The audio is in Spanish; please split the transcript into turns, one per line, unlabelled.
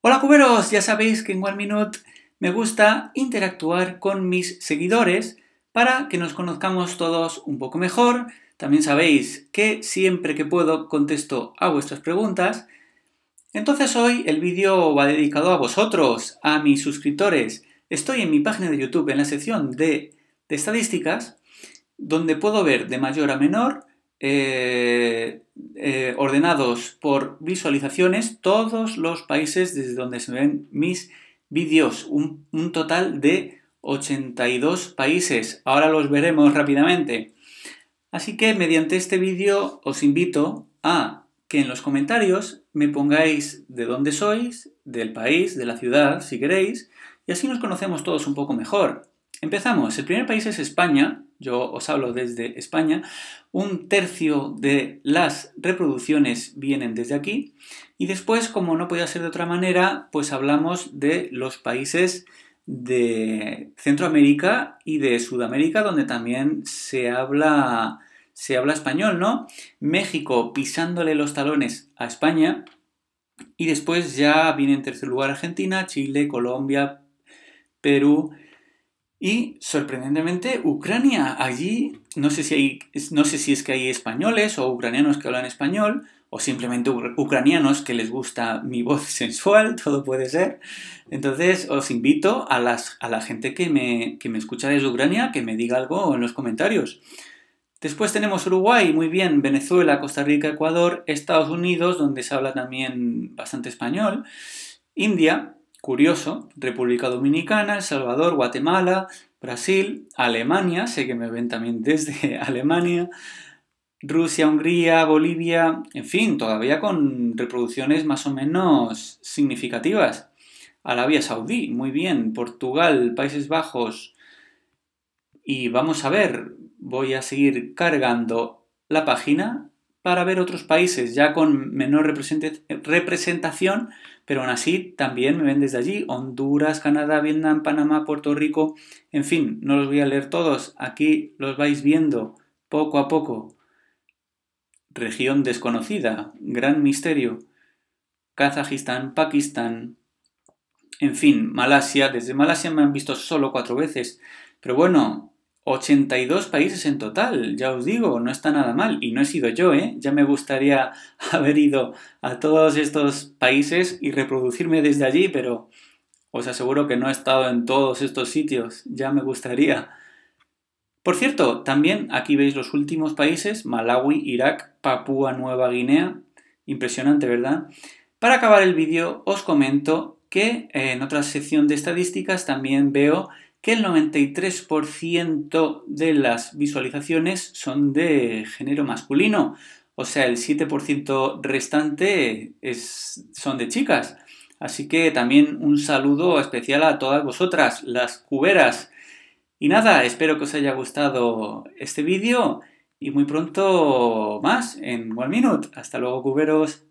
Hola cuberos, ya sabéis que en One Minute me gusta interactuar con mis seguidores para que nos conozcamos todos un poco mejor. También sabéis que siempre que puedo contesto a vuestras preguntas. Entonces hoy el vídeo va dedicado a vosotros, a mis suscriptores. Estoy en mi página de YouTube en la sección de, estadísticas donde puedo ver de mayor a menor eh, eh, ordenados por visualizaciones todos los países desde donde se ven mis vídeos, un total de 82 países. Ahora los veremos rápidamente. Así que mediante este vídeo os invito a que en los comentarios me pongáis de dónde sois, del país, de la ciudad, si queréis, y así nos conocemos todos un poco mejor. Empezamos. El primer país es España. Yo os hablo desde España. Un tercio de las reproducciones vienen desde aquí. Y después, como no podía ser de otra manera, pues hablamos de los países de Centroamérica y de Sudamérica, donde también se habla, se habla español, ¿no? México pisándole los talones a España. Y después ya viene en tercer lugar Argentina, Chile, Colombia, Perú, y sorprendentemente, Ucrania, allí no sé si, no sé si es que hay españoles o ucranianos que hablan español, o simplemente ucranianos que les gusta mi voz sensual, todo puede ser. Entonces os invito a, las, a la gente que me, que me escucha desde Ucrania que me diga algo en los comentarios. Después tenemos Uruguay, muy bien, Venezuela, Costa Rica, Ecuador, Estados Unidos, donde se habla también bastante español, India, Curioso, República Dominicana, El Salvador, Guatemala, Brasil, Alemania, sé que me ven también desde Alemania, Rusia, Hungría, Bolivia, en fin, todavía con reproducciones más o menos significativas. Arabia Saudí, muy bien, Portugal, Países Bajos. Y vamos a ver, voy a seguir cargando la página para ver otros países, ya con menor representación, pero aún así también me ven desde allí. Honduras, Canadá, Vietnam, Panamá, Puerto Rico, en fin, no los voy a leer todos, aquí los vais viendo poco a poco. Región desconocida, gran misterio. Kazajistán, Pakistán, en fin, Malasia, desde Malasia me han visto solo cuatro veces. Pero bueno, 82 países en total, ya os digo, no está nada mal. Y no he sido yo, ¿eh? Ya me gustaría haber ido a todos estos países y reproducirme desde allí, pero os aseguro que no he estado en todos estos sitios, ya me gustaría. Por cierto, también aquí veis los últimos países, Malawi, Irak, Papúa Nueva Guinea, impresionante, ¿verdad? Para acabar el vídeo os comento que en otra sección de estadísticas también veo que el 93% de las visualizaciones son de género masculino, o sea, el 7% restante es, son de chicas. Así que también un saludo especial a todas vosotras, las cuberas. Y nada, espero que os haya gustado este vídeo y muy pronto más en One Minute. Hasta luego, cuberos.